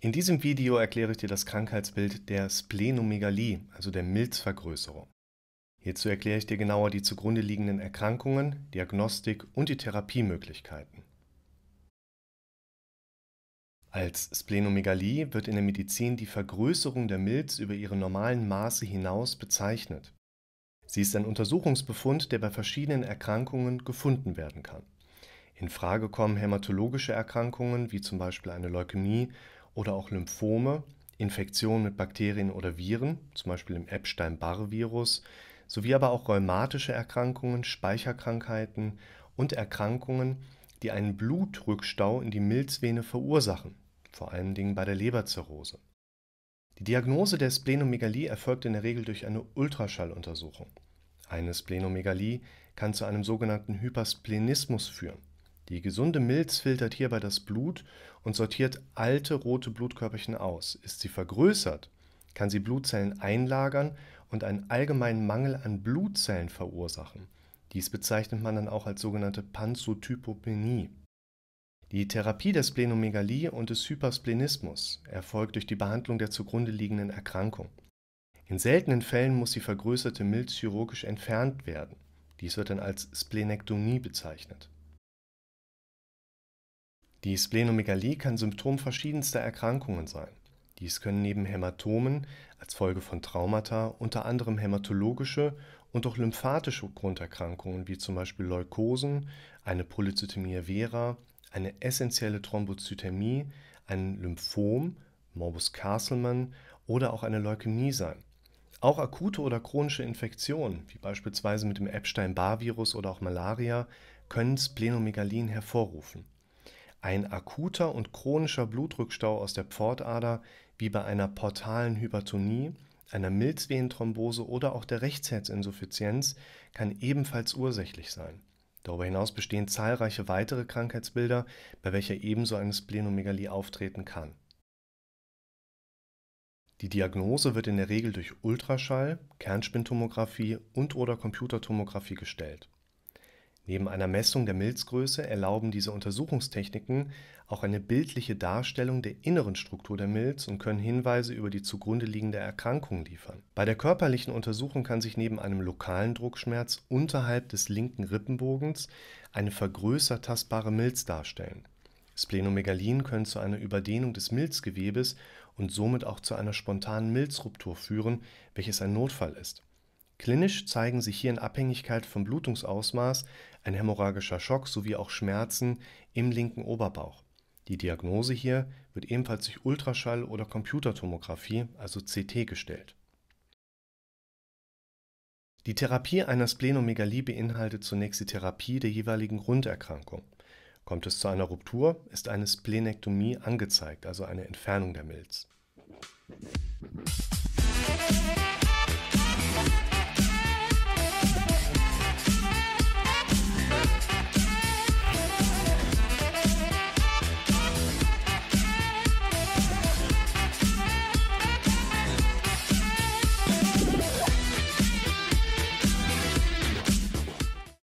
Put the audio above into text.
In diesem Video erkläre ich dir das Krankheitsbild der Splenomegalie, also der Milzvergrößerung. Hierzu erkläre ich dir genauer die zugrunde liegenden Erkrankungen, Diagnostik und die Therapiemöglichkeiten. Als Splenomegalie wird in der Medizin die Vergrößerung der Milz über ihre normalen Maße hinaus bezeichnet. Sie ist ein Untersuchungsbefund, der bei verschiedenen Erkrankungen gefunden werden kann. In Frage kommen hämatologische Erkrankungen wie zum Beispiel eine Leukämie oder auch Lymphome, Infektionen mit Bakterien oder Viren, zum Beispiel im Epstein-Barr-Virus, sowie aber auch rheumatische Erkrankungen, Speicherkrankheiten und Erkrankungen, die einen Blutrückstau in die Milzvene verursachen, vor allen Dingen bei der Leberzirrhose. Die Diagnose der Splenomegalie erfolgt in der Regel durch eine Ultraschalluntersuchung. Eine Splenomegalie kann zu einem sogenannten Hypersplenismus führen. Die gesunde Milz filtert hierbei das Blut und sortiert alte rote Blutkörperchen aus. Ist sie vergrößert, kann sie Blutzellen einlagern und einen allgemeinen Mangel an Blutzellen verursachen. Dies bezeichnet man dann auch als sogenannte Panzotypopenie. Die Therapie der Splenomegalie und des Hypersplenismus erfolgt durch die Behandlung der zugrunde liegenden Erkrankung. In seltenen Fällen muss die vergrößerte Milz chirurgisch entfernt werden. Dies wird dann als Splenektomie bezeichnet. Die Splenomegalie kann Symptom verschiedenster Erkrankungen sein. Dies können neben Hämatomen als Folge von Traumata unter anderem hämatologische und auch lymphatische Grunderkrankungen wie zum Beispiel Leukosen, eine Polyzytämie vera, eine essentielle Thrombozytämie, ein Lymphom, Morbus Castleman oder auch eine Leukämie sein. Auch akute oder chronische Infektionen, wie beispielsweise mit dem Epstein-Barr-Virus oder auch Malaria, können Splenomegalien hervorrufen ein akuter und chronischer Blutrückstau aus der Pfortader wie bei einer portalen Hypertonie, einer Milzvenenthrombose oder auch der Rechtsherzinsuffizienz kann ebenfalls ursächlich sein. Darüber hinaus bestehen zahlreiche weitere Krankheitsbilder, bei welcher ebenso eine Splenomegalie auftreten kann. Die Diagnose wird in der Regel durch Ultraschall, Kernspintomographie und/oder Computertomographie gestellt Neben einer Messung der Milzgröße erlauben diese Untersuchungstechniken auch eine bildliche Darstellung der inneren Struktur der Milz und können Hinweise über die zugrunde liegende Erkrankung liefern. Bei der körperlichen Untersuchung kann sich neben einem lokalen Druckschmerz unterhalb des linken Rippenbogens eine vergrößert tastbare Milz darstellen. Splenomegalien können zu einer Überdehnung des Milzgewebes und somit auch zu einer spontanen Milzruptur führen, welches ein Notfall ist Klinisch zeigen sich hier in Abhängigkeit vom Blutungsausmaß ein hämorrhagischer Schock sowie auch Schmerzen im linken Oberbauch. Die Diagnose hier wird ebenfalls durch Ultraschall oder Computertomographie, also (CT) gestellt. Die Therapie einer Splenomegalie beinhaltet zunächst die Therapie der jeweiligen Grunderkrankung. Kommt es zu einer Ruptur, ist eine Splenektomie angezeigt, also eine Entfernung der Milz.